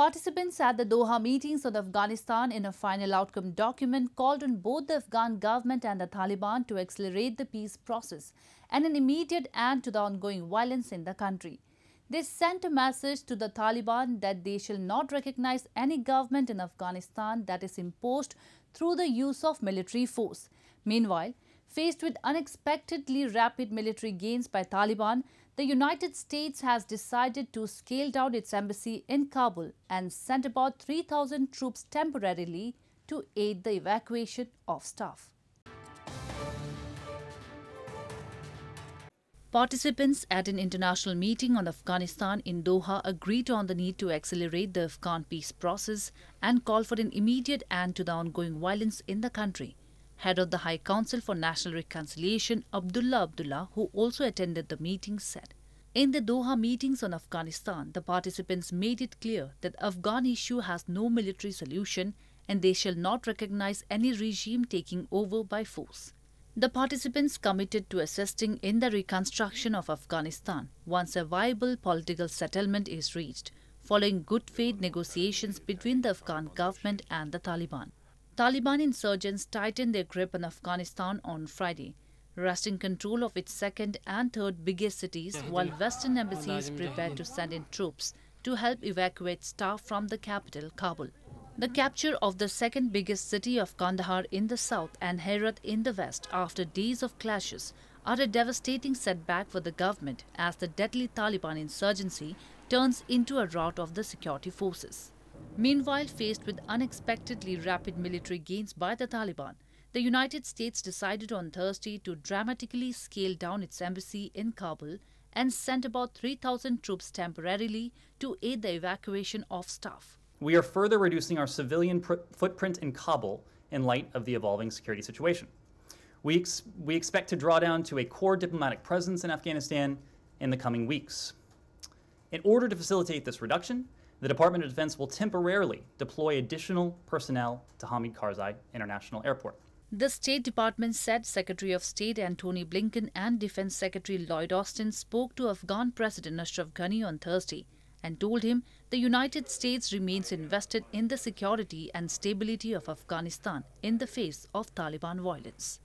Participants at the Doha meetings on Afghanistan in a final outcome document called on both the Afghan government and the Taliban to accelerate the peace process and an immediate end to the ongoing violence in the country. They sent a message to the Taliban that they shall not recognize any government in Afghanistan that is imposed through the use of military force. Meanwhile, Faced with unexpectedly rapid military gains by Taliban, the United States has decided to scale down its embassy in Kabul and sent about 3,000 troops temporarily to aid the evacuation of staff. Participants at an international meeting on Afghanistan in Doha agreed on the need to accelerate the Afghan peace process and call for an immediate end to the ongoing violence in the country. Head of the High Council for National Reconciliation, Abdullah Abdullah, who also attended the meeting, said In the Doha meetings on Afghanistan, the participants made it clear that Afghan issue has no military solution and they shall not recognize any regime taking over by force. The participants committed to assisting in the reconstruction of Afghanistan once a viable political settlement is reached, following good faith negotiations between the Afghan government and the Taliban. Taliban insurgents tightened their grip on Afghanistan on Friday, wresting control of its second and third biggest cities while Western embassies prepare to send in troops to help evacuate staff from the capital, Kabul. The capture of the second biggest city of Kandahar in the south and Herat in the west after days of clashes are a devastating setback for the government as the deadly Taliban insurgency turns into a rout of the security forces. Meanwhile, faced with unexpectedly rapid military gains by the Taliban, the United States decided on Thursday to dramatically scale down its embassy in Kabul and sent about 3,000 troops temporarily to aid the evacuation of staff. We are further reducing our civilian pr- footprint in Kabul in light of the evolving security situation. We, ex- we expect to draw down to a core diplomatic presence in Afghanistan in the coming weeks. In order to facilitate this reduction, the Department of Defense will temporarily deploy additional personnel to Hamid Karzai International Airport. The State Department said Secretary of State Antony Blinken and Defense Secretary Lloyd Austin spoke to Afghan President Ashraf Ghani on Thursday and told him the United States remains invested in the security and stability of Afghanistan in the face of Taliban violence.